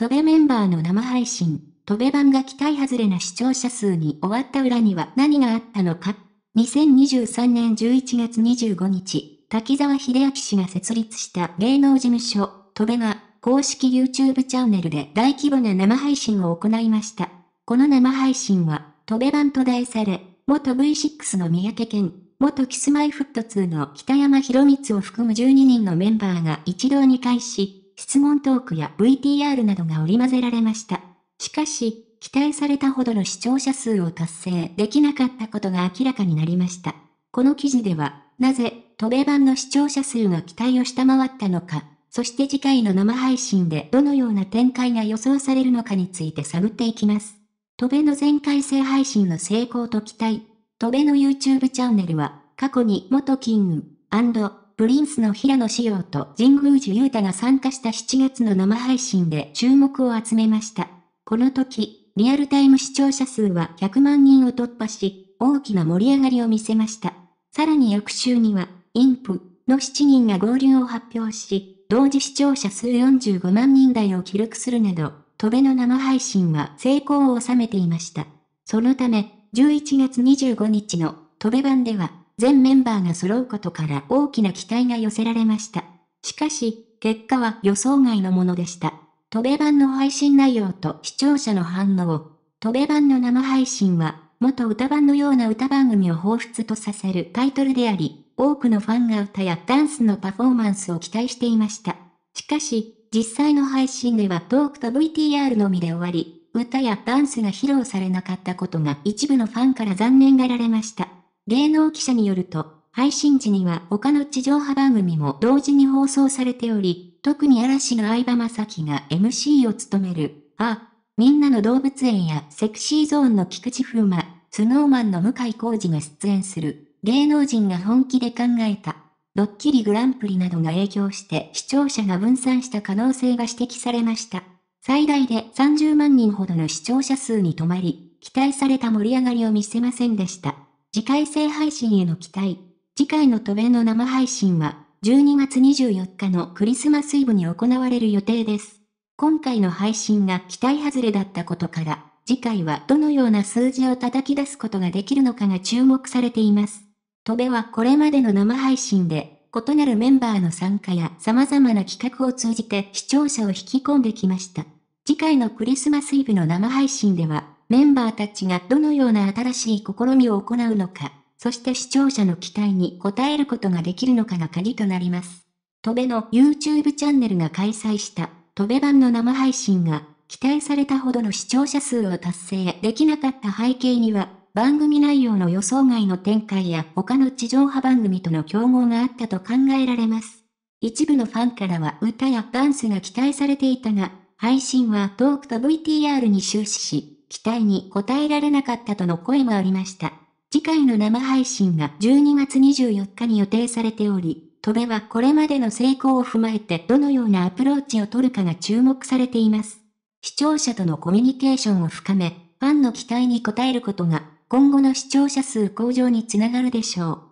トベメンバーの生配信、トベ版が期待外れな視聴者数に終わった裏には何があったのか。2023年11月25日、滝沢秀明氏が設立した芸能事務所、トベが、公式 YouTube チャンネルで大規模な生配信を行いました。この生配信は、トベ版と題され、元 V6 の三宅健、元キスマイフット2の北山博光を含む12人のメンバーが一堂に会し、質問トークや VTR などが織り交ぜられました。しかし、期待されたほどの視聴者数を達成できなかったことが明らかになりました。この記事では、なぜ、渡米版の視聴者数が期待を下回ったのか、そして次回の生配信でどのような展開が予想されるのかについて探っていきます。渡米の全回生配信の成功と期待。渡米の YouTube チャンネルは、過去に元キングプリンスの平野紫耀と神宮寺勇太が参加した7月の生配信で注目を集めました。この時、リアルタイム視聴者数は100万人を突破し、大きな盛り上がりを見せました。さらに翌週には、インプの7人が合流を発表し、同時視聴者数45万人台を記録するなど、戸辺の生配信は成功を収めていました。そのため、11月25日の戸辺版では、全メンバーが揃うことから大きな期待が寄せられました。しかし、結果は予想外のものでした。トベ版の配信内容と視聴者の反応。トベ版の生配信は、元歌版のような歌番組を彷彿とさせるタイトルであり、多くのファンが歌やダンスのパフォーマンスを期待していました。しかし、実際の配信ではトークと VTR のみで終わり、歌やダンスが披露されなかったことが一部のファンから残念がられました。芸能記者によると、配信時には他の地上波番組も同時に放送されており、特に嵐の相葉雅紀が MC を務める、あ、みんなの動物園やセクシーゾーンの菊池風磨、スノーマンの向井浩二が出演する、芸能人が本気で考えた、ドッキリグランプリなどが影響して視聴者が分散した可能性が指摘されました。最大で30万人ほどの視聴者数に止まり、期待された盛り上がりを見せませんでした。次回性配信への期待。次回の渡米の生配信は、12月24日のクリスマスイブに行われる予定です。今回の配信が期待外れだったことから、次回はどのような数字を叩き出すことができるのかが注目されています。戸部はこれまでの生配信で、異なるメンバーの参加や様々な企画を通じて視聴者を引き込んできました。次回のクリスマスイブの生配信では、メンバーたちがどのような新しい試みを行うのか、そして視聴者の期待に応えることができるのかが鍵となります。トベの YouTube チャンネルが開催したトベ版の生配信が期待されたほどの視聴者数を達成できなかった背景には、番組内容の予想外の展開や他の地上波番組との競合があったと考えられます。一部のファンからは歌やダンスが期待されていたが、配信はトークと VTR に終始し、期待に応えられなかったとの声もありました。次回の生配信が12月24日に予定されており、戸辺はこれまでの成功を踏まえてどのようなアプローチを取るかが注目されています。視聴者とのコミュニケーションを深め、ファンの期待に応えることが今後の視聴者数向上につながるでしょう。